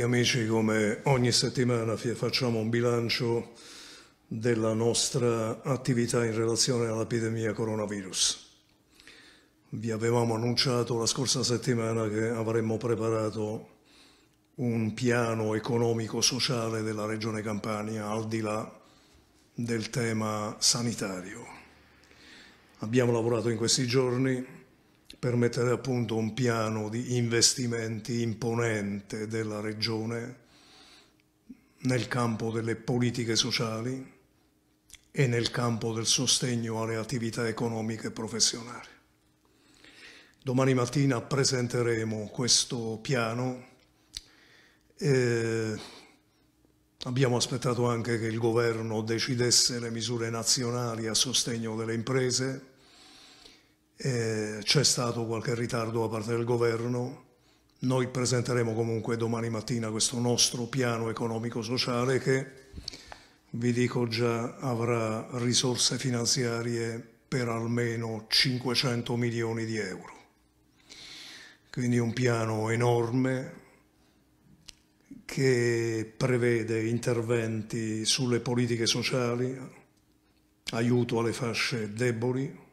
cari amici, come ogni settimana facciamo un bilancio della nostra attività in relazione all'epidemia coronavirus. Vi avevamo annunciato la scorsa settimana che avremmo preparato un piano economico-sociale della Regione Campania al di là del tema sanitario. Abbiamo lavorato in questi giorni, per mettere a punto un piano di investimenti imponente della Regione nel campo delle politiche sociali e nel campo del sostegno alle attività economiche e professionali. Domani mattina presenteremo questo piano. Eh, abbiamo aspettato anche che il governo decidesse le misure nazionali a sostegno delle imprese eh, c'è stato qualche ritardo da parte del governo, noi presenteremo comunque domani mattina questo nostro piano economico-sociale che vi dico già avrà risorse finanziarie per almeno 500 milioni di euro. Quindi un piano enorme che prevede interventi sulle politiche sociali, aiuto alle fasce deboli,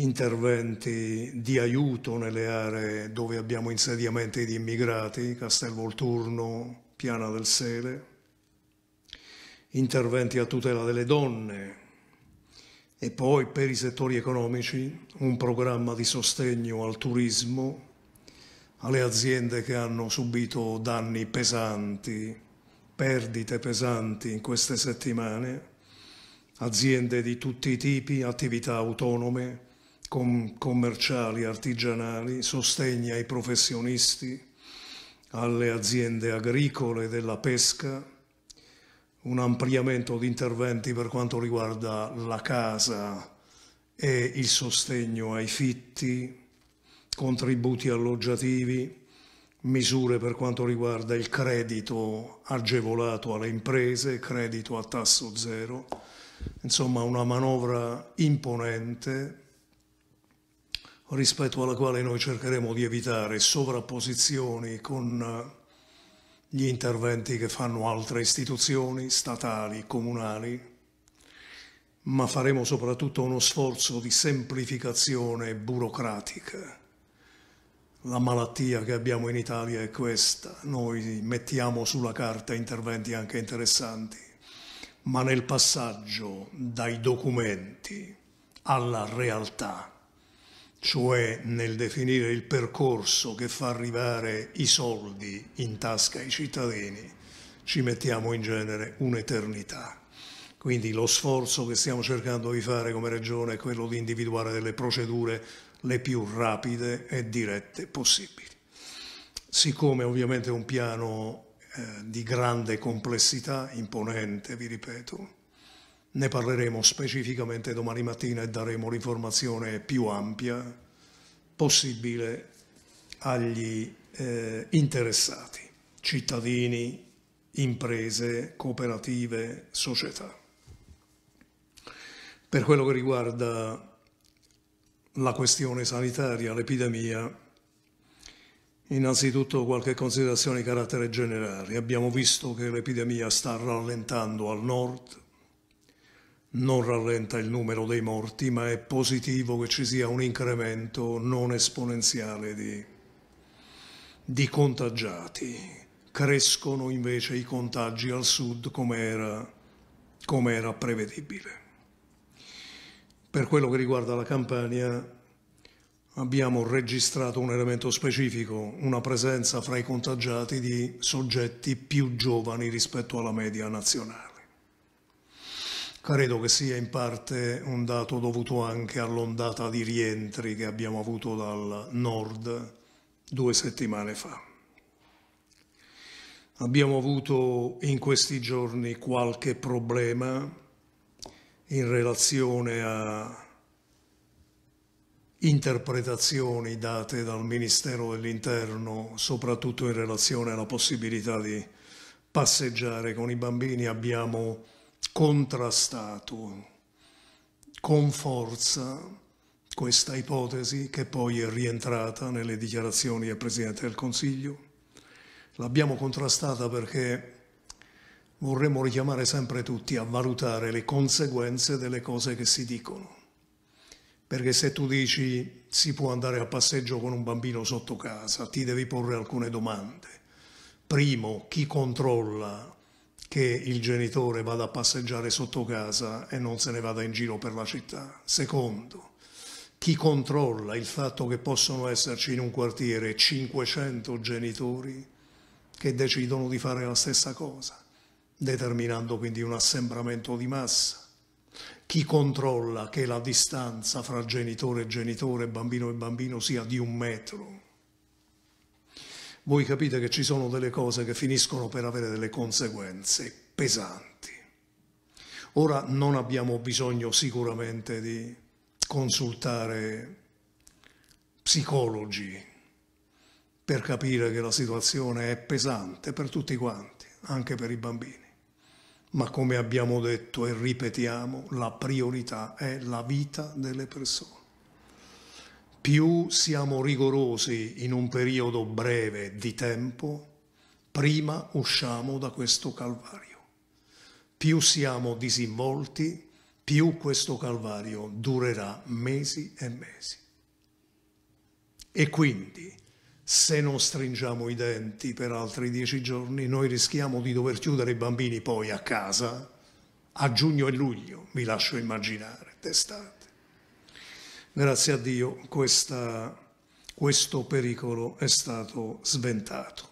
interventi di aiuto nelle aree dove abbiamo insediamenti di immigrati, Castelvolturno, Piana del Sele, interventi a tutela delle donne e poi per i settori economici un programma di sostegno al turismo, alle aziende che hanno subito danni pesanti, perdite pesanti in queste settimane, aziende di tutti i tipi, attività autonome, commerciali, artigianali, sostegni ai professionisti, alle aziende agricole, della pesca, un ampliamento di interventi per quanto riguarda la casa e il sostegno ai fitti, contributi alloggiativi, misure per quanto riguarda il credito agevolato alle imprese, credito a tasso zero, insomma una manovra imponente rispetto alla quale noi cercheremo di evitare sovrapposizioni con eh, gli interventi che fanno altre istituzioni statali, comunali, ma faremo soprattutto uno sforzo di semplificazione burocratica. La malattia che abbiamo in Italia è questa, noi mettiamo sulla carta interventi anche interessanti, ma nel passaggio dai documenti alla realtà cioè nel definire il percorso che fa arrivare i soldi in tasca ai cittadini, ci mettiamo in genere un'eternità. Quindi lo sforzo che stiamo cercando di fare come Regione è quello di individuare delle procedure le più rapide e dirette possibili. Siccome ovviamente è un piano eh, di grande complessità, imponente, vi ripeto, ne parleremo specificamente domani mattina e daremo l'informazione più ampia possibile agli eh, interessati, cittadini, imprese, cooperative, società. Per quello che riguarda la questione sanitaria, l'epidemia, Innanzitutto qualche considerazione di carattere generale. Abbiamo visto che l'epidemia sta rallentando al nord, non rallenta il numero dei morti, ma è positivo che ci sia un incremento non esponenziale di, di contagiati. Crescono invece i contagi al sud come era, come era prevedibile. Per quello che riguarda la Campania, abbiamo registrato un elemento specifico, una presenza fra i contagiati di soggetti più giovani rispetto alla media nazionale credo che sia in parte un dato dovuto anche all'ondata di rientri che abbiamo avuto dal nord due settimane fa. Abbiamo avuto in questi giorni qualche problema in relazione a interpretazioni date dal Ministero dell'Interno, soprattutto in relazione alla possibilità di passeggiare con i bambini. Abbiamo contrastato con forza questa ipotesi che poi è rientrata nelle dichiarazioni del Presidente del Consiglio. L'abbiamo contrastata perché vorremmo richiamare sempre tutti a valutare le conseguenze delle cose che si dicono. Perché se tu dici si può andare a passeggio con un bambino sotto casa, ti devi porre alcune domande. Primo, chi controlla che il genitore vada a passeggiare sotto casa e non se ne vada in giro per la città. Secondo, chi controlla il fatto che possono esserci in un quartiere 500 genitori che decidono di fare la stessa cosa, determinando quindi un assembramento di massa? Chi controlla che la distanza fra genitore e genitore, bambino e bambino sia di un metro? voi capite che ci sono delle cose che finiscono per avere delle conseguenze pesanti. Ora non abbiamo bisogno sicuramente di consultare psicologi per capire che la situazione è pesante per tutti quanti, anche per i bambini. Ma come abbiamo detto e ripetiamo, la priorità è la vita delle persone più siamo rigorosi in un periodo breve di tempo, prima usciamo da questo calvario. Più siamo disinvolti, più questo calvario durerà mesi e mesi. E quindi, se non stringiamo i denti per altri dieci giorni, noi rischiamo di dover chiudere i bambini poi a casa a giugno e luglio, vi lascio immaginare, testati grazie a Dio questa, questo pericolo è stato sventato.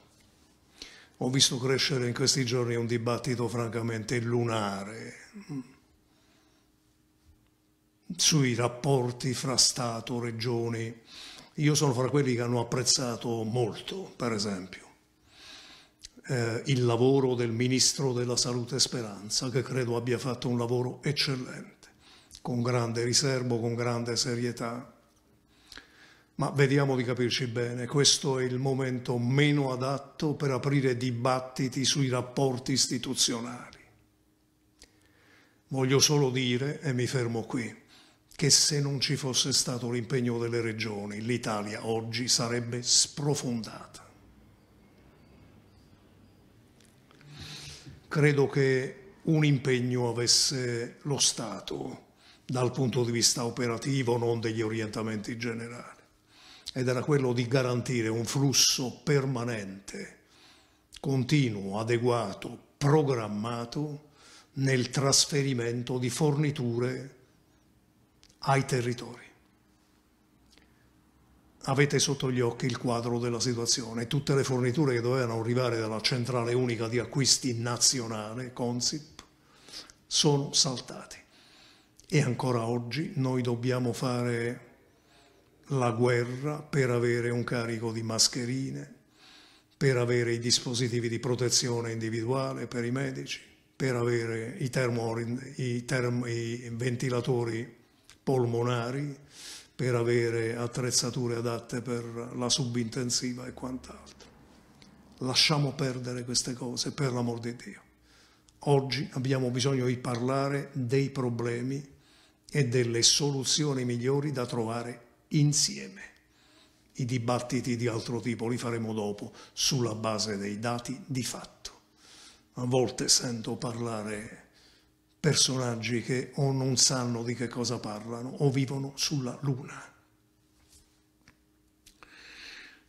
Ho visto crescere in questi giorni un dibattito francamente lunare mm, sui rapporti fra Stato, regioni. Io sono fra quelli che hanno apprezzato molto, per esempio, eh, il lavoro del Ministro della Salute Speranza, che credo abbia fatto un lavoro eccellente con grande riservo, con grande serietà. Ma vediamo di capirci bene, questo è il momento meno adatto per aprire dibattiti sui rapporti istituzionali. Voglio solo dire, e mi fermo qui, che se non ci fosse stato l'impegno delle regioni, l'Italia oggi sarebbe sprofondata. Credo che un impegno avesse lo Stato dal punto di vista operativo, non degli orientamenti generali, ed era quello di garantire un flusso permanente, continuo, adeguato, programmato nel trasferimento di forniture ai territori. Avete sotto gli occhi il quadro della situazione. Tutte le forniture che dovevano arrivare dalla centrale unica di acquisti nazionale, Consip, sono saltate. E ancora oggi noi dobbiamo fare la guerra per avere un carico di mascherine, per avere i dispositivi di protezione individuale per i medici, per avere i, termo, i, termo, i ventilatori polmonari, per avere attrezzature adatte per la subintensiva e quant'altro. Lasciamo perdere queste cose per l'amor di Dio. Oggi abbiamo bisogno di parlare dei problemi e delle soluzioni migliori da trovare insieme. I dibattiti di altro tipo li faremo dopo, sulla base dei dati di fatto. A volte sento parlare personaggi che o non sanno di che cosa parlano o vivono sulla luna.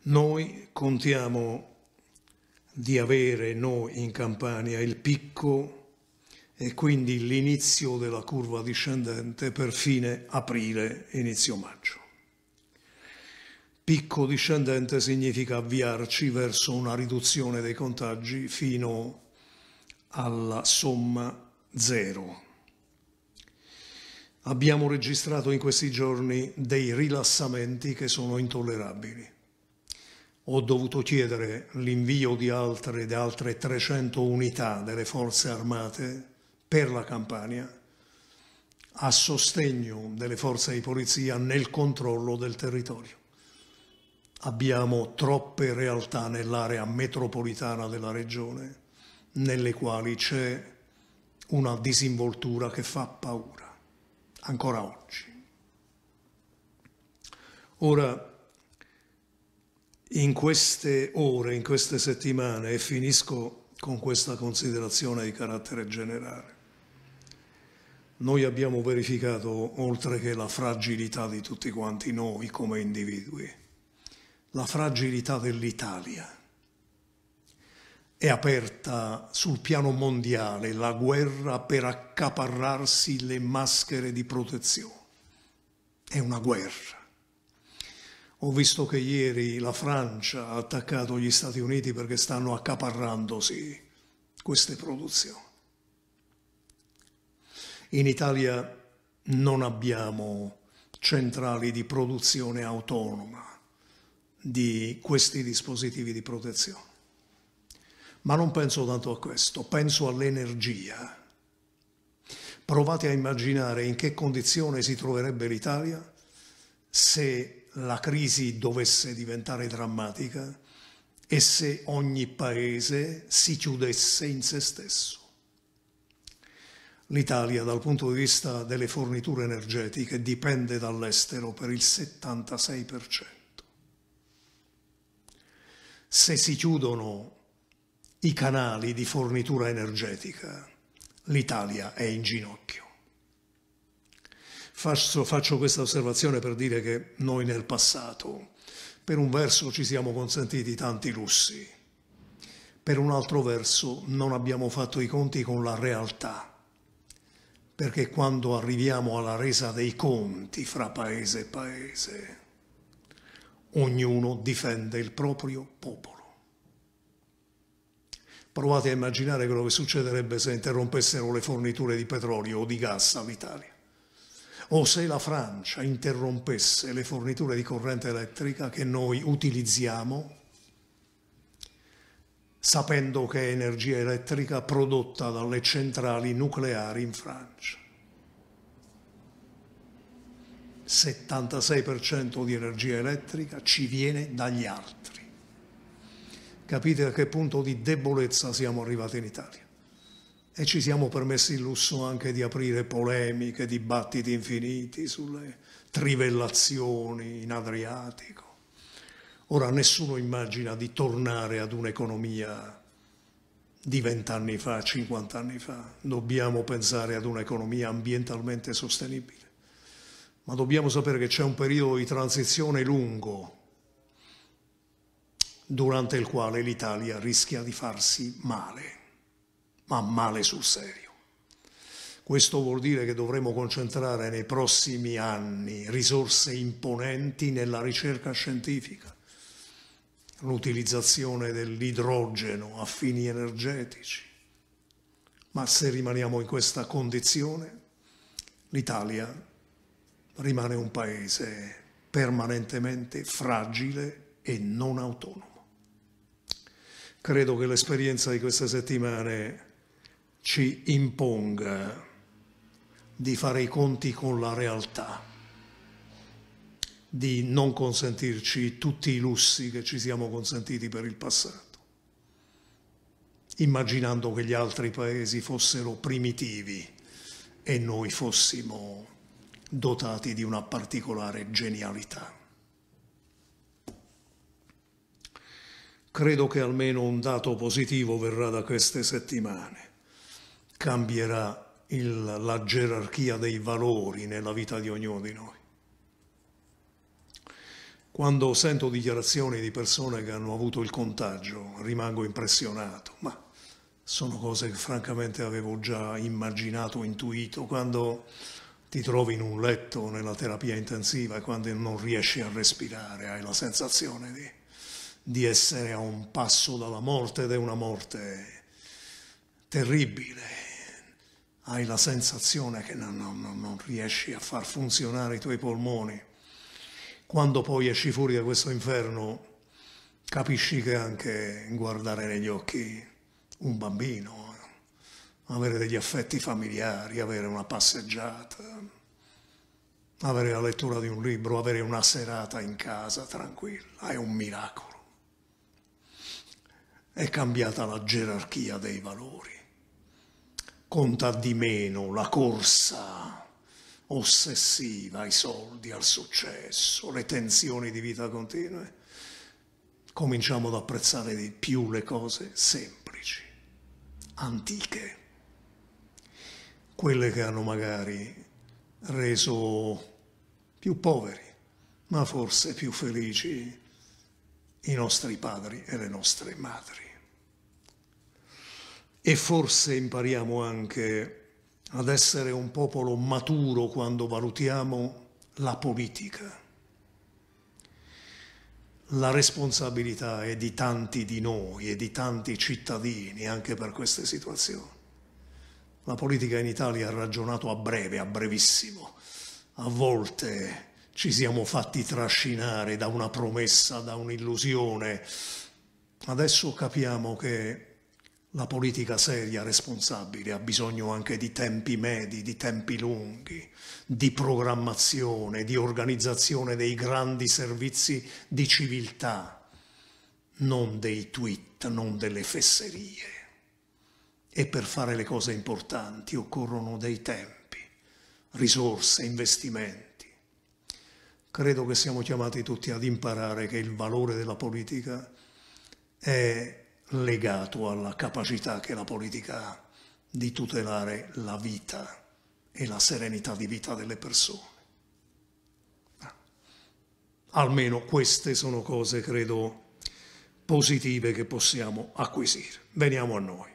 Noi contiamo di avere noi in Campania il picco e quindi l'inizio della curva discendente per fine aprile, inizio maggio. Picco discendente significa avviarci verso una riduzione dei contagi fino alla somma zero. Abbiamo registrato in questi giorni dei rilassamenti che sono intollerabili ho dovuto chiedere l'invio di altre, di altre 300 unità delle forze armate per la Campania a sostegno delle forze di polizia nel controllo del territorio. Abbiamo troppe realtà nell'area metropolitana della regione nelle quali c'è una disinvoltura che fa paura, ancora oggi. Ora, in queste ore, in queste settimane, e finisco con questa considerazione di carattere generale, noi abbiamo verificato, oltre che la fragilità di tutti quanti noi come individui, la fragilità dell'Italia. È aperta sul piano mondiale la guerra per accaparrarsi le maschere di protezione. È una guerra. Ho visto che ieri la Francia ha attaccato gli Stati Uniti perché stanno accaparrandosi queste produzioni. In Italia non abbiamo centrali di produzione autonoma di questi dispositivi di protezione. Ma non penso tanto a questo, penso all'energia. Provate a immaginare in che condizione si troverebbe l'Italia se la crisi dovesse diventare drammatica e se ogni paese si chiudesse in se stesso. L'Italia dal punto di vista delle forniture energetiche dipende dall'estero per il 76%. Se si chiudono i canali di fornitura energetica, l'Italia è in ginocchio. Faccio, faccio, questa osservazione per dire che noi nel passato, per un verso ci siamo consentiti tanti lussi, per un altro verso non abbiamo fatto i conti con la realtà perché quando arriviamo alla resa dei conti fra paese e paese, ognuno difende il proprio popolo. Provate a immaginare quello che succederebbe se interrompessero le forniture di petrolio o di gas all'Italia, o se la Francia interrompesse le forniture di corrente elettrica che noi utilizziamo sapendo che è energia elettrica prodotta dalle centrali nucleari in Francia. 76% di energia elettrica ci viene dagli altri. Capite a che punto di debolezza siamo arrivati in Italia. E ci siamo permessi il lusso anche di aprire polemiche, dibattiti infiniti sulle trivellazioni in Adriatico Ora nessuno immagina di tornare ad un'economia di vent'anni fa, 50 anni fa. Dobbiamo pensare ad un'economia ambientalmente sostenibile. Ma dobbiamo sapere che c'è un periodo di transizione lungo durante il quale l'Italia rischia di farsi male, ma male sul serio. Questo vuol dire che dovremo concentrare nei prossimi anni risorse imponenti nella ricerca scientifica, l'utilizzazione dell'idrogeno a fini energetici. Ma se rimaniamo in questa condizione, l'Italia rimane un paese permanentemente fragile e non autonomo. Credo che l'esperienza di queste settimane ci imponga di fare i conti con la realtà di non consentirci tutti i lussi che ci siamo consentiti per il passato, immaginando che gli altri paesi fossero primitivi e noi fossimo dotati di una particolare genialità. Credo che almeno un dato positivo verrà da queste settimane. Cambierà il, la gerarchia dei valori nella vita di ognuno di noi. Quando sento dichiarazioni di persone che hanno avuto il contagio rimango impressionato, ma sono cose che francamente avevo già immaginato, intuito. Quando ti trovi in un letto nella terapia intensiva e quando non riesci a respirare hai la sensazione di, di essere a un passo dalla morte ed è una morte terribile. Hai la sensazione che non, non, non riesci a far funzionare i tuoi polmoni quando poi esci fuori da questo inferno capisci che anche guardare negli occhi un bambino, avere degli affetti familiari, avere una passeggiata, avere la lettura di un libro, avere una serata in casa tranquilla, è un miracolo. È cambiata la gerarchia dei valori. Conta di meno la corsa ossessiva ai soldi, al successo, le tensioni di vita continue, cominciamo ad apprezzare di più le cose semplici, antiche, quelle che hanno magari reso più poveri, ma forse più felici i nostri padri e le nostre madri. E forse impariamo anche ad essere un popolo maturo quando valutiamo la politica. La responsabilità è di tanti di noi e di tanti cittadini anche per queste situazioni. La politica in Italia ha ragionato a breve, a brevissimo. A volte ci siamo fatti trascinare da una promessa, da un'illusione. Adesso capiamo che la politica seria, responsabile, ha bisogno anche di tempi medi, di tempi lunghi, di programmazione, di organizzazione dei grandi servizi di civiltà, non dei tweet, non delle fesserie. E per fare le cose importanti occorrono dei tempi, risorse, investimenti. Credo che siamo chiamati tutti ad imparare che il valore della politica è legato alla capacità che la politica ha di tutelare la vita e la serenità di vita delle persone. Ah. Almeno queste sono cose, credo, positive che possiamo acquisire. Veniamo a noi.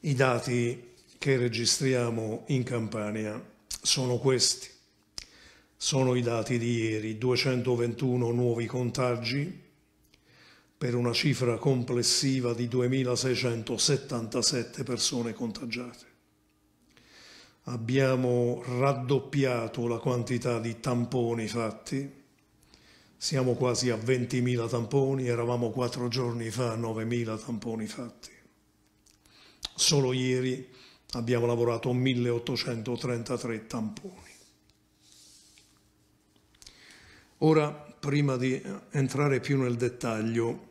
I dati che registriamo in Campania sono questi. Sono i dati di ieri, 221 nuovi contagi, per una cifra complessiva di 2.677 persone contagiate. Abbiamo raddoppiato la quantità di tamponi fatti, siamo quasi a 20.000 tamponi, eravamo quattro giorni fa a 9.000 tamponi fatti. Solo ieri abbiamo lavorato 1.833 tamponi. Ora, prima di entrare più nel dettaglio,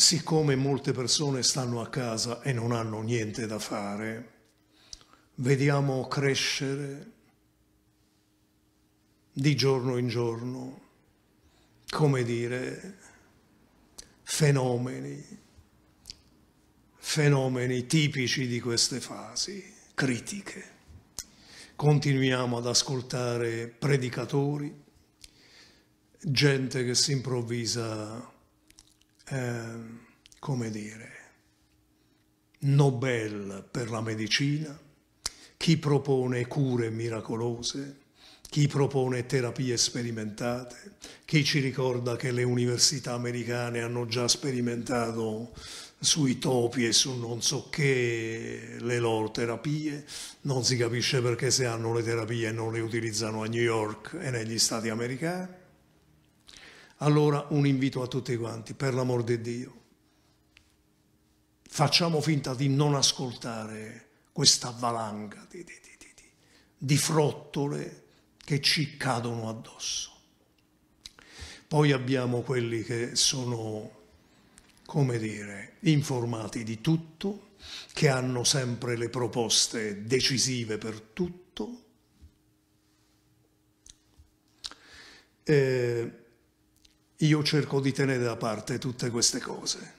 siccome molte persone stanno a casa e non hanno niente da fare, vediamo crescere di giorno in giorno, come dire, fenomeni, fenomeni tipici di queste fasi critiche. Continuiamo ad ascoltare predicatori, gente che si improvvisa Ehm, come dire, Nobel per la medicina, chi propone cure miracolose, chi propone terapie sperimentate, chi ci ricorda che le università americane hanno già sperimentato sui topi e su non so che le loro terapie, non si capisce perché se hanno le terapie non le utilizzano a New York e negli stati americani. Allora un invito a tutti quanti, per l'amor di Dio. Facciamo finta di non ascoltare questa valanga di, di, di, di frottole che ci cadono addosso. Poi abbiamo quelli che sono, come dire, informati di tutto, che hanno sempre le proposte decisive per tutto. Eh, io cerco di tenere da parte tutte queste cose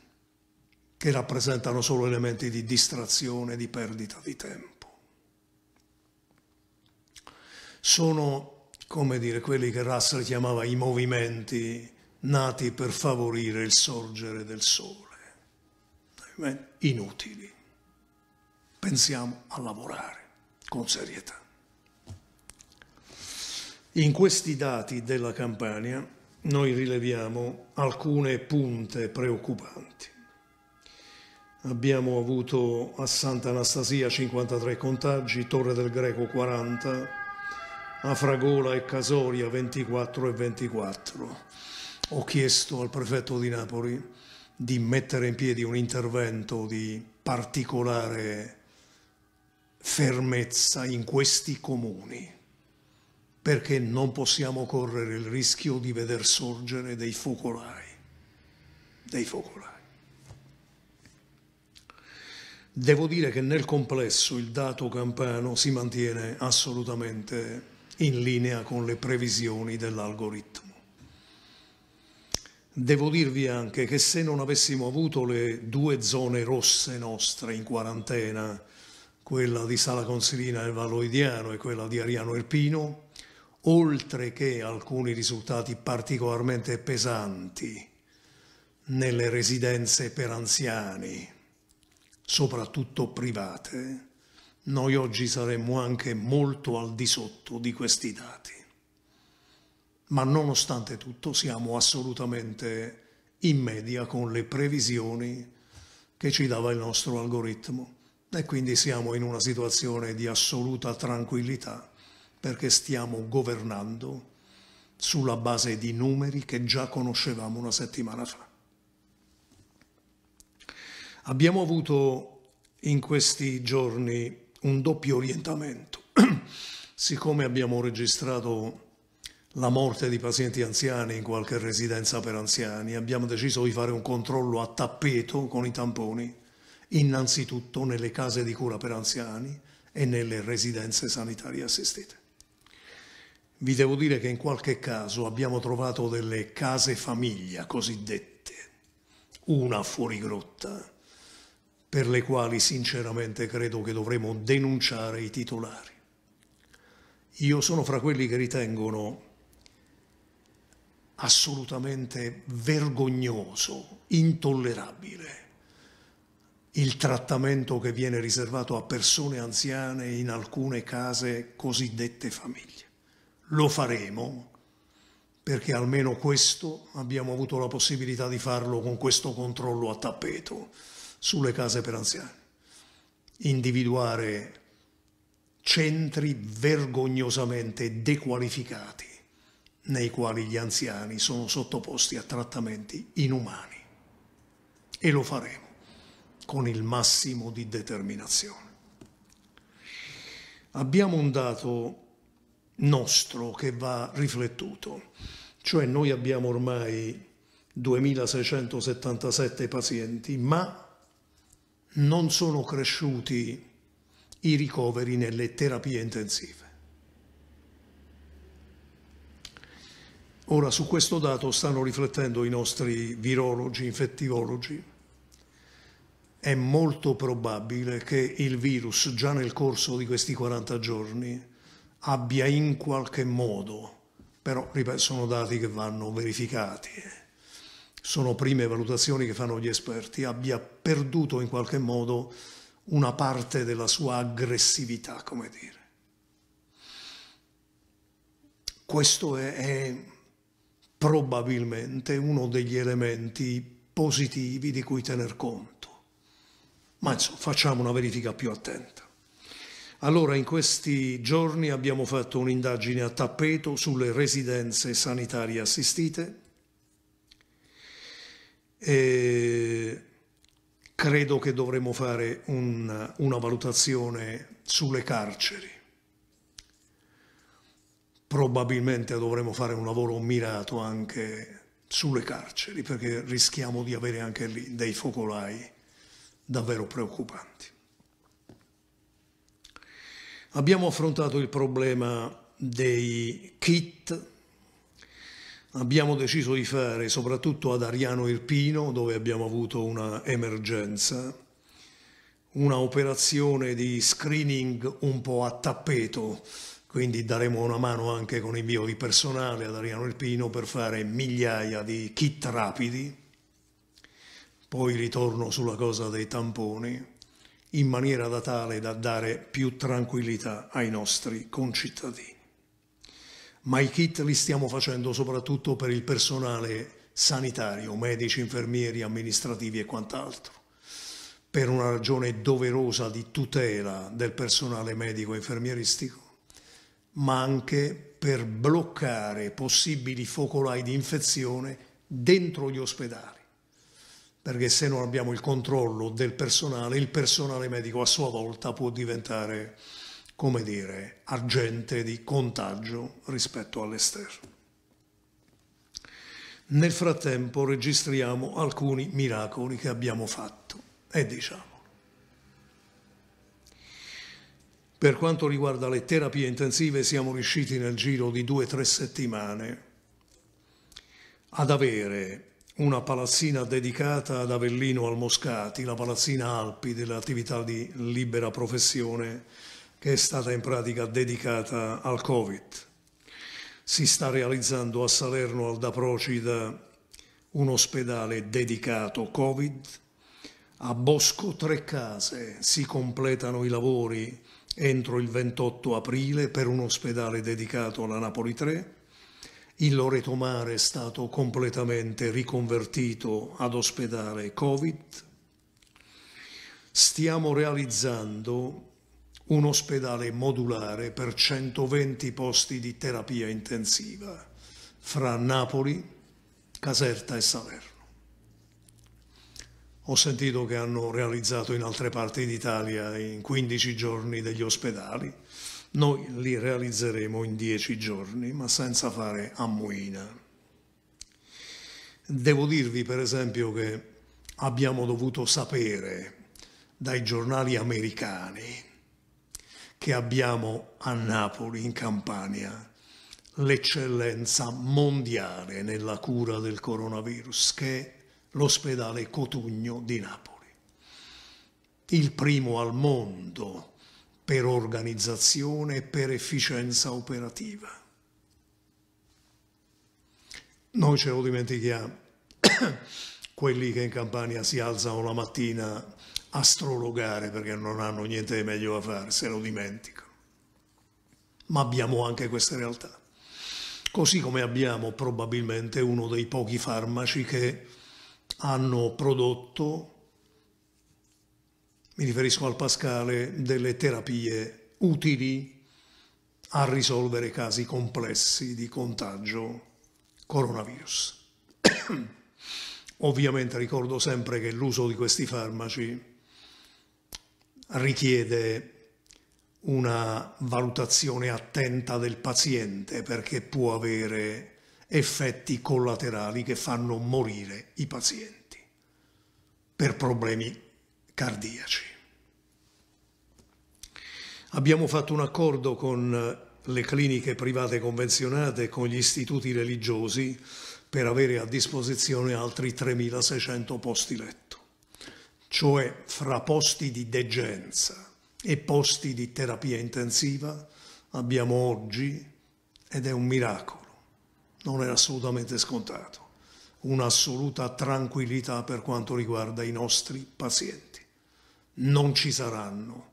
che rappresentano solo elementi di distrazione, di perdita di tempo. Sono, come dire, quelli che Russell chiamava i movimenti nati per favorire il sorgere del sole. Inutili. Pensiamo a lavorare con serietà. In questi dati della campagna noi rileviamo alcune punte preoccupanti. Abbiamo avuto a Santa Anastasia 53 contagi, Torre del Greco 40, a Fragola e Casoria 24 e 24. Ho chiesto al prefetto di Napoli di mettere in piedi un intervento di particolare fermezza in questi comuni perché non possiamo correre il rischio di veder sorgere dei focolai, dei focolai. Devo dire che nel complesso il dato campano si mantiene assolutamente in linea con le previsioni dell'algoritmo. Devo dirvi anche che se non avessimo avuto le due zone rosse nostre in quarantena, quella di Sala Consilina e Valoidiano e quella di Ariano Erpino, oltre che alcuni risultati particolarmente pesanti nelle residenze per anziani, soprattutto private, noi oggi saremmo anche molto al di sotto di questi dati. Ma nonostante tutto siamo assolutamente in media con le previsioni che ci dava il nostro algoritmo e quindi siamo in una situazione di assoluta tranquillità perché stiamo governando sulla base di numeri che già conoscevamo una settimana fa. Abbiamo avuto in questi giorni un doppio orientamento. Siccome abbiamo registrato la morte di pazienti anziani in qualche residenza per anziani, abbiamo deciso di fare un controllo a tappeto con i tamponi, innanzitutto nelle case di cura per anziani e nelle residenze sanitarie assistite vi devo dire che in qualche caso abbiamo trovato delle case famiglia cosiddette, una fuori grotta, per le quali sinceramente credo che dovremo denunciare i titolari. Io sono fra quelli che ritengono assolutamente vergognoso, intollerabile il trattamento che viene riservato a persone anziane in alcune case cosiddette famiglie lo faremo, perché almeno questo abbiamo avuto la possibilità di farlo con questo controllo a tappeto sulle case per anziani. Individuare centri vergognosamente dequalificati nei quali gli anziani sono sottoposti a trattamenti inumani. E lo faremo con il massimo di determinazione. Abbiamo un dato nostro che va riflettuto. Cioè noi abbiamo ormai 2677 pazienti, ma non sono cresciuti i ricoveri nelle terapie intensive. Ora su questo dato stanno riflettendo i nostri virologi, infettivologi. È molto probabile che il virus già nel corso di questi 40 giorni abbia in qualche modo, però ripeto, sono dati che vanno verificati, eh. sono prime valutazioni che fanno gli esperti, abbia perduto in qualche modo una parte della sua aggressività, come dire. Questo è, è probabilmente uno degli elementi positivi di cui tener conto. Ma insomma, facciamo una verifica più attenta. Allora in questi giorni abbiamo fatto un'indagine a tappeto sulle residenze sanitarie assistite e credo che dovremo fare un, una valutazione sulle carceri. Probabilmente dovremo fare un lavoro mirato anche sulle carceri perché rischiamo di avere anche lì dei focolai davvero preoccupanti. Abbiamo affrontato il problema dei kit, abbiamo deciso di fare soprattutto ad Ariano Irpino dove abbiamo avuto una emergenza, una operazione di screening un po' a tappeto, quindi daremo una mano anche con invio di personale ad Ariano Irpino per fare migliaia di kit rapidi, poi ritorno sulla cosa dei tamponi in maniera da tale da dare più tranquillità ai nostri concittadini. Ma i kit li stiamo facendo soprattutto per il personale sanitario, medici, infermieri, amministrativi e quant'altro, per una ragione doverosa di tutela del personale medico e infermieristico, ma anche per bloccare possibili focolai di infezione dentro gli ospedali perché se non abbiamo il controllo del personale, il personale medico a sua volta può diventare, come dire, agente di contagio rispetto all'esterno. Nel frattempo registriamo alcuni miracoli che abbiamo fatto e diciamo. Per quanto riguarda le terapie intensive siamo riusciti nel giro di due o tre settimane ad avere una palazzina dedicata ad Avellino al Moscati, la palazzina Alpi dell'attività di libera professione che è stata in pratica dedicata al Covid. Si sta realizzando a Salerno al Da Procida un ospedale dedicato Covid. A Bosco Tre Case si completano i lavori entro il 28 aprile per un ospedale dedicato alla Napoli 3 il Loreto Mare è stato completamente riconvertito ad ospedale Covid. Stiamo realizzando un ospedale modulare per 120 posti di terapia intensiva fra Napoli, Caserta e Salerno. Ho sentito che hanno realizzato in altre parti d'Italia in 15 giorni degli ospedali. Noi li realizzeremo in dieci giorni, ma senza fare ammuina. Devo dirvi per esempio che abbiamo dovuto sapere dai giornali americani che abbiamo a Napoli, in Campania, l'eccellenza mondiale nella cura del coronavirus, che è l'ospedale Cotugno di Napoli, il primo al mondo per organizzazione e per efficienza operativa. Noi ce lo dimentichiamo, quelli che in Campania si alzano la mattina a strologare perché non hanno niente di meglio da fare, se lo dimenticano. Ma abbiamo anche questa realtà. Così come abbiamo probabilmente uno dei pochi farmaci che hanno prodotto mi riferisco al Pascale delle terapie utili a risolvere casi complessi di contagio coronavirus. Ovviamente ricordo sempre che l'uso di questi farmaci richiede una valutazione attenta del paziente perché può avere effetti collaterali che fanno morire i pazienti per problemi cardiaci. Abbiamo fatto un accordo con eh, le cliniche private convenzionate e con gli istituti religiosi per avere a disposizione altri 3.600 posti letto, cioè fra posti di degenza e posti di terapia intensiva abbiamo oggi, ed è un miracolo, non è assolutamente scontato, un'assoluta tranquillità per quanto riguarda i nostri pazienti non ci saranno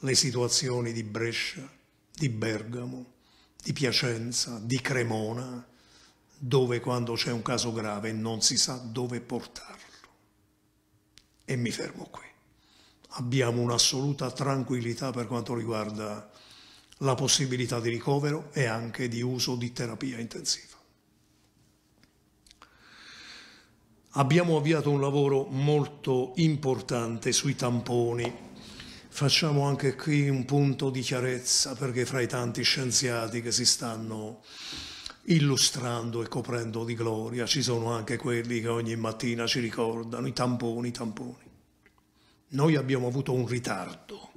le situazioni di Brescia, di Bergamo, di Piacenza, di Cremona, dove quando c'è un caso grave non si sa dove portarlo. E mi fermo qui. Abbiamo un'assoluta tranquillità per quanto riguarda la possibilità di ricovero e anche di uso di terapia intensiva. Abbiamo avviato un lavoro molto importante sui tamponi. Facciamo anche qui un punto di chiarezza perché fra i tanti scienziati che si stanno illustrando e coprendo di gloria ci sono anche quelli che ogni mattina ci ricordano i tamponi, i tamponi. Noi abbiamo avuto un ritardo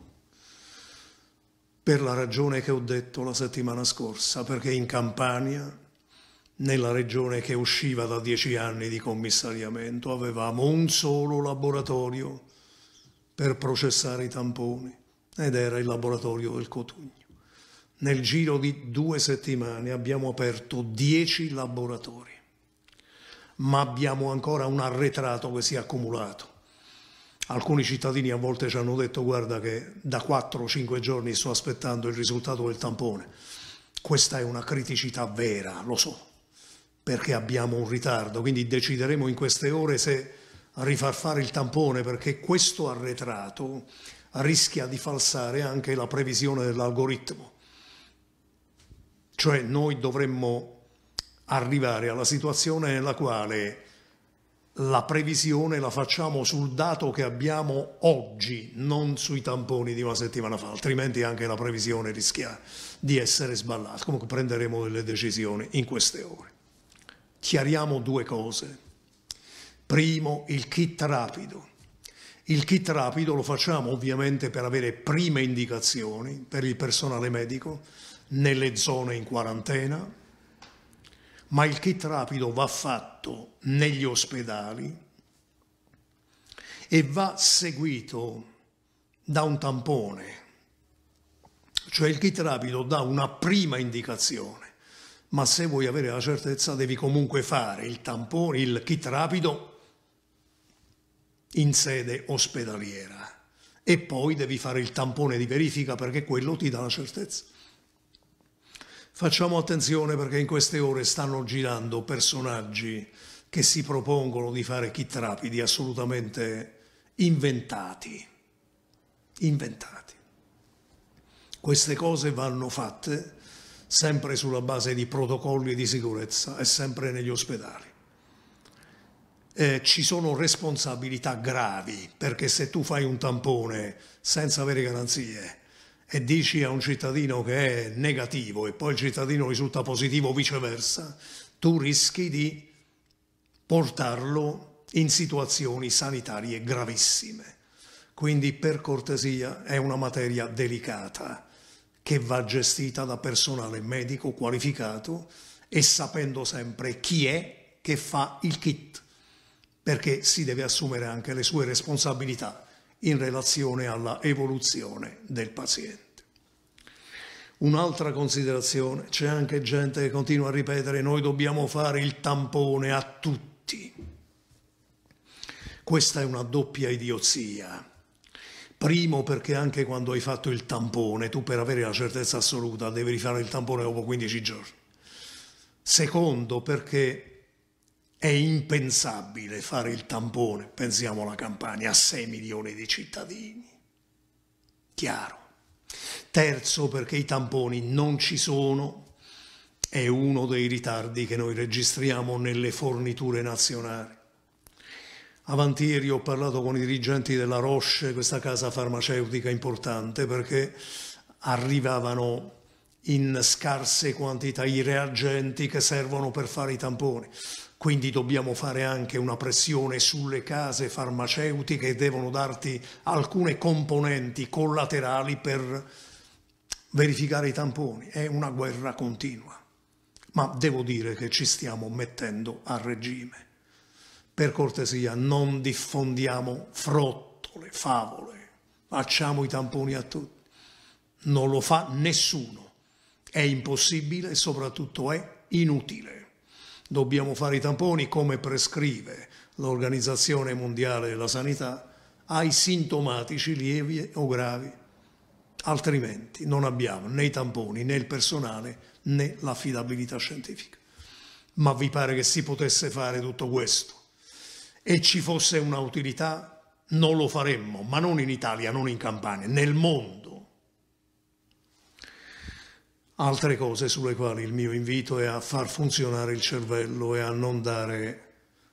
per la ragione che ho detto la settimana scorsa, perché in Campania nella regione che usciva da dieci anni di commissariamento avevamo un solo laboratorio per processare i tamponi ed era il laboratorio del Cotugno. Nel giro di due settimane abbiamo aperto dieci laboratori, ma abbiamo ancora un arretrato che si è accumulato. Alcuni cittadini a volte ci hanno detto guarda che da 4-5 giorni sto aspettando il risultato del tampone. Questa è una criticità vera, lo so, perché abbiamo un ritardo, quindi decideremo in queste ore se rifar fare il tampone perché questo arretrato rischia di falsare anche la previsione dell'algoritmo. Cioè noi dovremmo arrivare alla situazione nella quale la previsione la facciamo sul dato che abbiamo oggi, non sui tamponi di una settimana fa, altrimenti anche la previsione rischia di essere sballata. Comunque prenderemo delle decisioni in queste ore chiariamo due cose. Primo, il kit rapido. Il kit rapido lo facciamo ovviamente per avere prime indicazioni per il personale medico nelle zone in quarantena, ma il kit rapido va fatto negli ospedali e va seguito da un tampone, cioè il kit rapido dà una prima indicazione ma se vuoi avere la certezza devi comunque fare il tampone, il kit rapido in sede ospedaliera e poi devi fare il tampone di verifica perché quello ti dà la certezza. Facciamo attenzione perché in queste ore stanno girando personaggi che si propongono di fare kit rapidi assolutamente inventati. Inventati. Queste cose vanno fatte sempre sulla base di protocolli di sicurezza e sempre negli ospedali. Eh, ci sono responsabilità gravi perché se tu fai un tampone senza avere garanzie e dici a un cittadino che è negativo e poi il cittadino risulta positivo o viceversa, tu rischi di portarlo in situazioni sanitarie gravissime. Quindi per cortesia è una materia delicata che va gestita da personale medico qualificato e sapendo sempre chi è che fa il kit, perché si deve assumere anche le sue responsabilità in relazione alla evoluzione del paziente. Un'altra considerazione, c'è anche gente che continua a ripetere noi dobbiamo fare il tampone a tutti. Questa è una doppia idiozia. Primo perché anche quando hai fatto il tampone, tu per avere la certezza assoluta devi rifare il tampone dopo 15 giorni. Secondo perché è impensabile fare il tampone, pensiamo alla Campania, a 6 milioni di cittadini. Chiaro. Terzo perché i tamponi non ci sono, è uno dei ritardi che noi registriamo nelle forniture nazionali. Avantieri ho parlato con i dirigenti della Roche, questa casa farmaceutica importante, perché arrivavano in scarse quantità i reagenti che servono per fare i tamponi. Quindi dobbiamo fare anche una pressione sulle case farmaceutiche che devono darti alcune componenti collaterali per verificare i tamponi. È una guerra continua, ma devo dire che ci stiamo mettendo a regime. Per cortesia, non diffondiamo frottole, favole, facciamo i tamponi a tutti. Non lo fa nessuno, è impossibile e soprattutto è inutile. Dobbiamo fare i tamponi come prescrive l'Organizzazione Mondiale della Sanità ai sintomatici lievi o gravi, altrimenti non abbiamo né i tamponi né il personale né l'affidabilità scientifica. Ma vi pare che si potesse fare tutto questo e ci fosse una utilità, non lo faremmo, ma non in Italia, non in Campania, nel mondo. Altre cose sulle quali il mio invito è a far funzionare il cervello e a non dare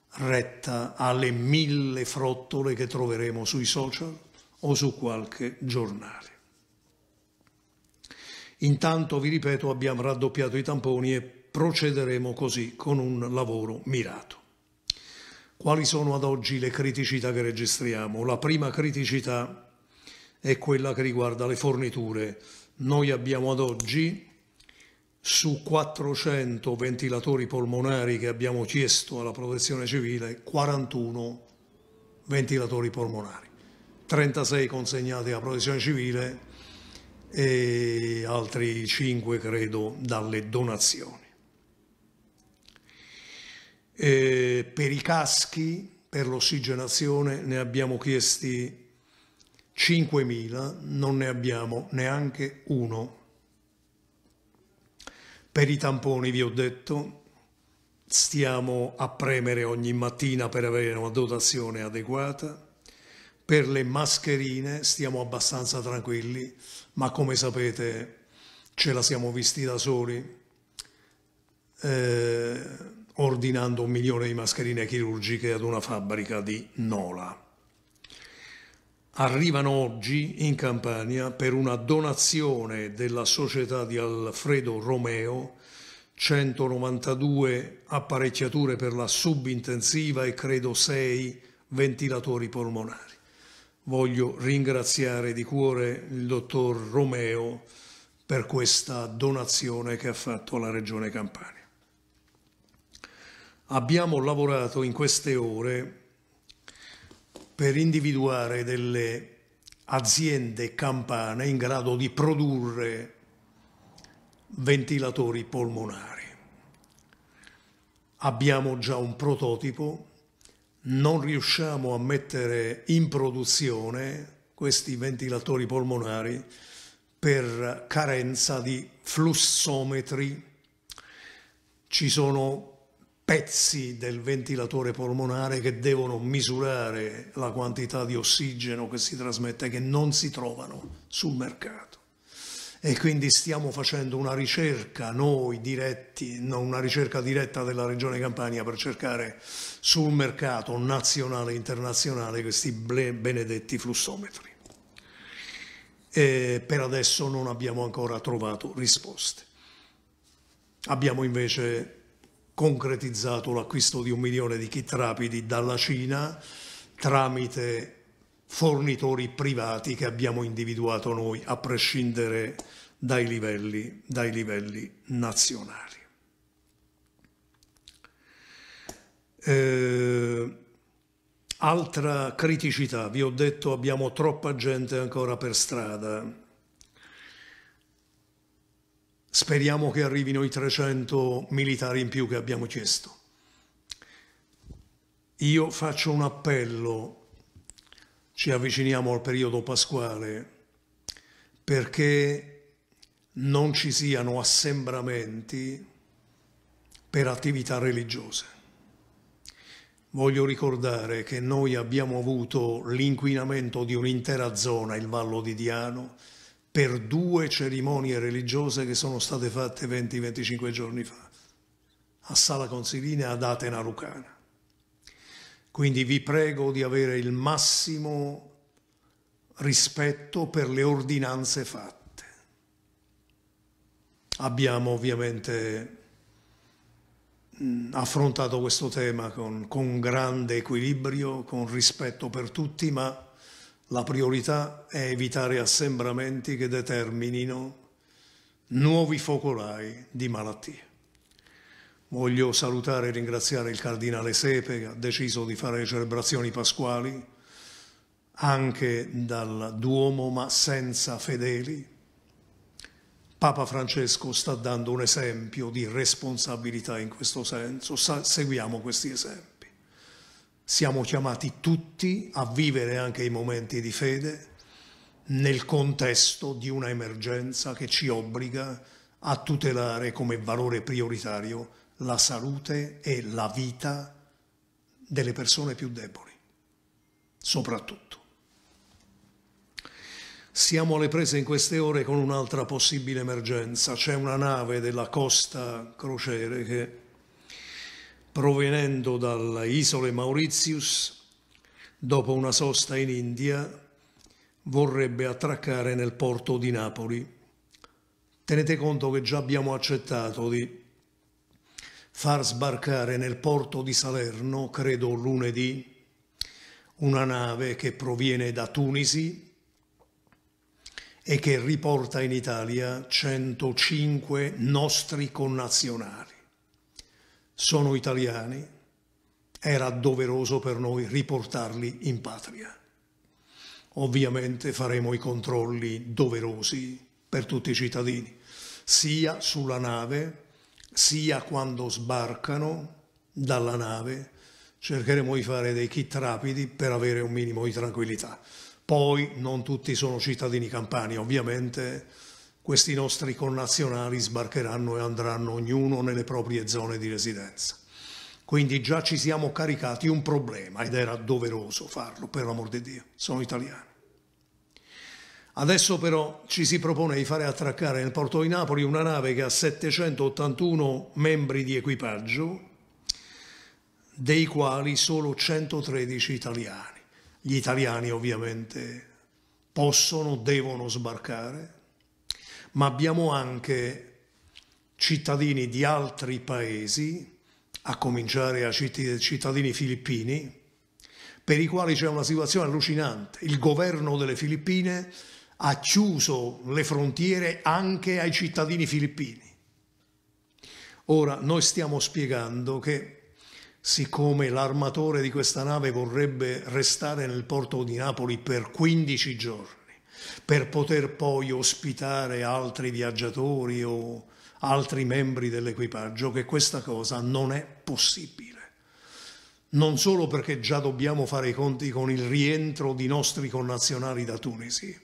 retta alle mille frottole che troveremo sui social o su qualche giornale. Intanto, vi ripeto, abbiamo raddoppiato i tamponi e procederemo così con un lavoro mirato. Quali sono ad oggi le criticità che registriamo? La prima criticità è quella che riguarda le forniture. Noi abbiamo ad oggi su 400 ventilatori polmonari che abbiamo chiesto alla protezione civile 41 ventilatori polmonari, 36 consegnati alla protezione civile e altri 5 credo dalle donazioni. Eh, per i caschi, per l'ossigenazione, ne abbiamo chiesti 5.000, non ne abbiamo neanche uno. Per i tamponi, vi ho detto, stiamo a premere ogni mattina per avere una dotazione adeguata. Per le mascherine stiamo abbastanza tranquilli, ma come sapete ce la siamo visti da soli. Eh, ordinando un milione di mascherine chirurgiche ad una fabbrica di Nola. Arrivano oggi in Campania per una donazione della società di Alfredo Romeo 192 apparecchiature per la subintensiva e credo 6 ventilatori polmonari. Voglio ringraziare di cuore il dottor Romeo per questa donazione che ha fatto alla Regione Campania abbiamo lavorato in queste ore per individuare delle aziende campane in grado di produrre ventilatori polmonari. Abbiamo già un prototipo, non riusciamo a mettere in produzione questi ventilatori polmonari per carenza di flussometri. Ci sono pezzi del ventilatore polmonare che devono misurare la quantità di ossigeno che si trasmette che non si trovano sul mercato. E quindi stiamo facendo una ricerca noi diretti, una ricerca diretta della Regione Campania per cercare sul mercato nazionale e internazionale questi benedetti flussometri. E per adesso non abbiamo ancora trovato risposte. Abbiamo invece concretizzato l'acquisto di un milione di kit rapidi dalla Cina tramite fornitori privati che abbiamo individuato noi, a prescindere dai livelli, dai livelli nazionali. Eh, altra criticità, vi ho detto abbiamo troppa gente ancora per strada, Speriamo che arrivino i 300 militari in più che abbiamo chiesto. Io faccio un appello, ci avviciniamo al periodo pasquale, perché non ci siano assembramenti per attività religiose. Voglio ricordare che noi abbiamo avuto l'inquinamento di un'intera zona, il Vallo di Diano, per due cerimonie religiose che sono state fatte 20-25 giorni fa, a Sala Consilina e ad Atena Lucana. Quindi vi prego di avere il massimo rispetto per le ordinanze fatte. Abbiamo ovviamente mm, affrontato questo tema con, con grande equilibrio, con rispetto per tutti, ma la priorità è evitare assembramenti che determinino nuovi focolai di malattie. Voglio salutare e ringraziare il Cardinale Sepe che ha deciso di fare le celebrazioni pasquali anche dal Duomo ma senza fedeli. Papa Francesco sta dando un esempio di responsabilità in questo senso, seguiamo questi esempi. Siamo chiamati tutti a vivere anche i momenti di fede nel contesto di una emergenza che ci obbliga a tutelare come valore prioritario la salute e la vita delle persone più deboli, soprattutto. Siamo alle prese in queste ore con un'altra possibile emergenza. C'è una nave della costa crociere che provenendo dalle isole Mauritius, dopo una sosta in India, vorrebbe attraccare nel porto di Napoli. Tenete conto che già abbiamo accettato di far sbarcare nel porto di Salerno, credo lunedì, una nave che proviene da Tunisi e che riporta in Italia 105 nostri connazionali sono italiani, era doveroso per noi riportarli in patria. Ovviamente faremo i controlli doverosi per tutti i cittadini, sia sulla nave, sia quando sbarcano dalla nave, cercheremo di fare dei kit rapidi per avere un minimo di tranquillità. Poi non tutti sono cittadini campani, ovviamente questi nostri connazionali sbarcheranno e andranno ognuno nelle proprie zone di residenza. Quindi già ci siamo caricati un problema ed era doveroso farlo, per l'amor di Dio, sono italiani. Adesso però ci si propone di fare attraccare nel porto di Napoli una nave che ha 781 membri di equipaggio, dei quali solo 113 italiani. Gli italiani ovviamente possono, devono sbarcare, ma abbiamo anche cittadini di altri paesi, a cominciare da cittadini filippini, per i quali c'è una situazione allucinante. Il governo delle Filippine ha chiuso le frontiere anche ai cittadini filippini. Ora, noi stiamo spiegando che siccome l'armatore di questa nave vorrebbe restare nel porto di Napoli per 15 giorni, per poter poi ospitare altri viaggiatori o altri membri dell'equipaggio, che questa cosa non è possibile. Non solo perché già dobbiamo fare i conti con il rientro di nostri connazionali da Tunisi,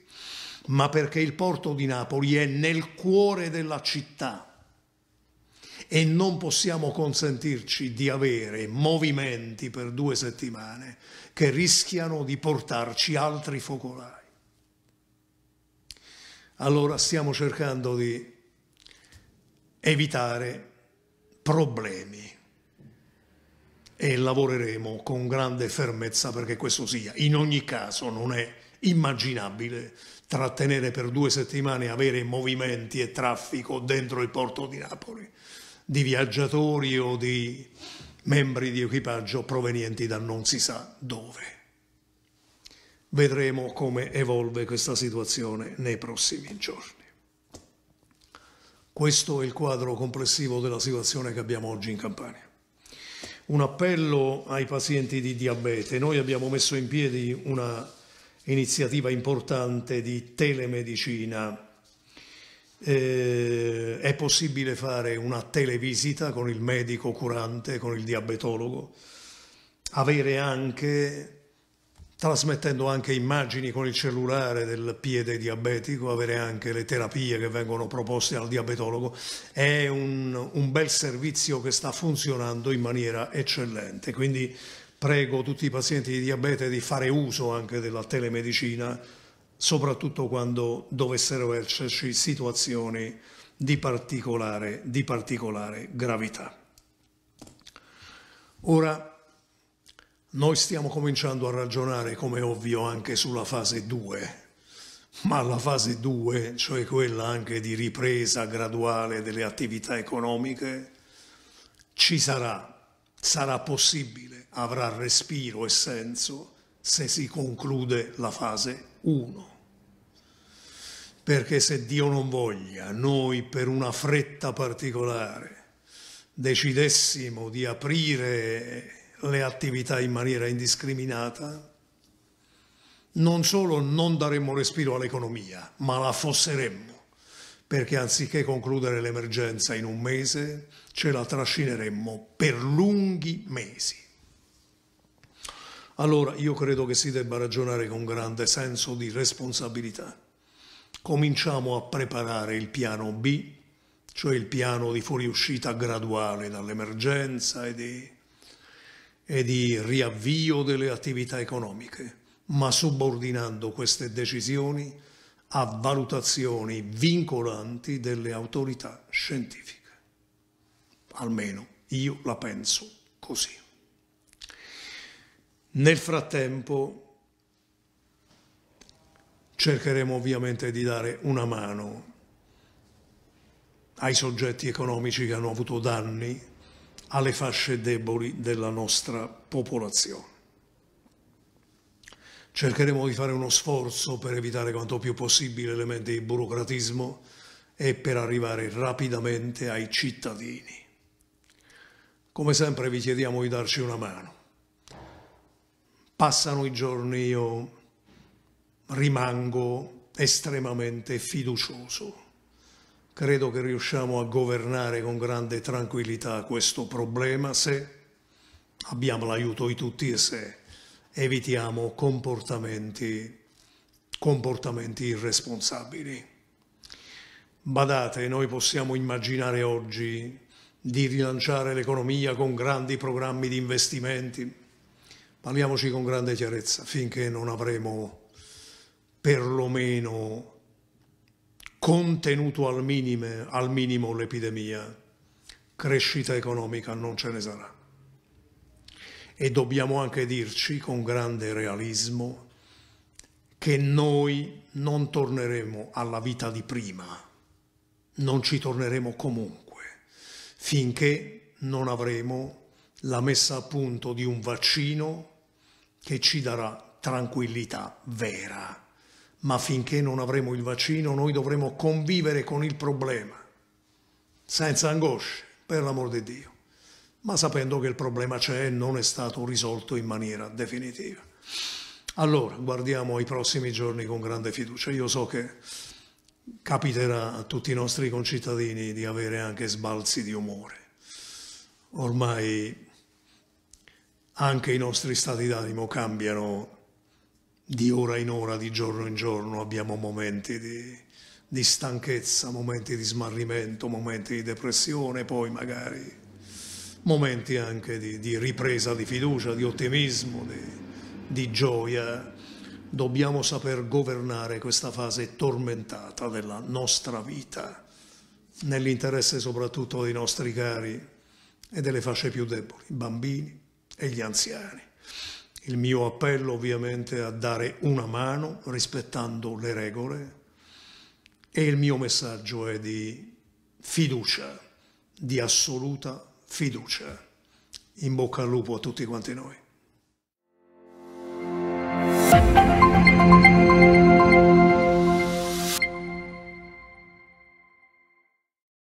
ma perché il porto di Napoli è nel cuore della città e non possiamo consentirci di avere movimenti per due settimane che rischiano di portarci altri focolai. Allora stiamo cercando di evitare problemi e lavoreremo con grande fermezza perché questo sia. In ogni caso non è immaginabile trattenere per due settimane avere movimenti e traffico dentro il porto di Napoli di viaggiatori o di membri di equipaggio provenienti da non si sa dove. Vedremo come evolve questa situazione nei prossimi giorni. Questo è il quadro complessivo della situazione che abbiamo oggi in Campania. Un appello ai pazienti di diabete. Noi abbiamo messo in piedi una iniziativa importante di telemedicina. Eh, è possibile fare una televisita con il medico curante, con il diabetologo, avere anche trasmettendo anche immagini con il cellulare del piede diabetico, avere anche le terapie che vengono proposte al diabetologo, è un, un bel servizio che sta funzionando in maniera eccellente. Quindi prego tutti i pazienti di diabete di fare uso anche della telemedicina, soprattutto quando dovessero esserci situazioni di particolare, di particolare gravità. Ora noi stiamo cominciando a ragionare, come ovvio, anche sulla fase 2, ma la fase 2, cioè quella anche di ripresa graduale delle attività economiche, ci sarà, sarà possibile, avrà respiro e senso se si conclude la fase 1. Perché se Dio non voglia, noi per una fretta particolare decidessimo di aprire le attività in maniera indiscriminata, non solo non daremmo respiro all'economia, ma la fosseremmo, perché anziché concludere l'emergenza in un mese, ce la trascineremmo per lunghi mesi. Allora io credo che si debba ragionare con grande senso di responsabilità. Cominciamo a preparare il piano B, cioè il piano di fuoriuscita graduale dall'emergenza e di e di riavvio delle attività economiche, ma subordinando queste decisioni a valutazioni vincolanti delle autorità scientifiche. Almeno io la penso così. Nel frattempo cercheremo ovviamente di dare una mano ai soggetti economici che hanno avuto danni alle fasce deboli della nostra popolazione. Cercheremo di fare uno sforzo per evitare quanto più possibile elementi di burocratismo e per arrivare rapidamente ai cittadini. Come sempre vi chiediamo di darci una mano. Passano i giorni, io rimango estremamente fiducioso credo che riusciamo a governare con grande tranquillità questo problema se abbiamo l'aiuto di tutti e se evitiamo comportamenti, comportamenti irresponsabili. Badate, noi possiamo immaginare oggi di rilanciare l'economia con grandi programmi di investimenti. Parliamoci con grande chiarezza, finché non avremo perlomeno contenuto al, minime, al minimo l'epidemia, crescita economica non ce ne sarà. E dobbiamo anche dirci con grande realismo che noi non torneremo alla vita di prima, non ci torneremo comunque, finché non avremo la messa a punto di un vaccino che ci darà tranquillità vera ma finché non avremo il vaccino noi dovremo convivere con il problema, senza angosce, per l'amor di Dio, ma sapendo che il problema c'è e non è stato risolto in maniera definitiva. Allora, guardiamo i prossimi giorni con grande fiducia. Io so che capiterà a tutti i nostri concittadini di avere anche sbalzi di umore. Ormai anche i nostri stati d'animo cambiano di ora in ora, di giorno in giorno, abbiamo momenti di, di stanchezza, momenti di smarrimento, momenti di depressione, poi magari momenti anche di, di ripresa di fiducia, di ottimismo, di, di gioia. Dobbiamo saper governare questa fase tormentata della nostra vita, nell'interesse soprattutto dei nostri cari e delle fasce più deboli, i bambini e gli anziani. Il mio appello ovviamente è a dare una mano rispettando le regole e il mio messaggio è di fiducia, di assoluta fiducia. In bocca al lupo a tutti quanti noi.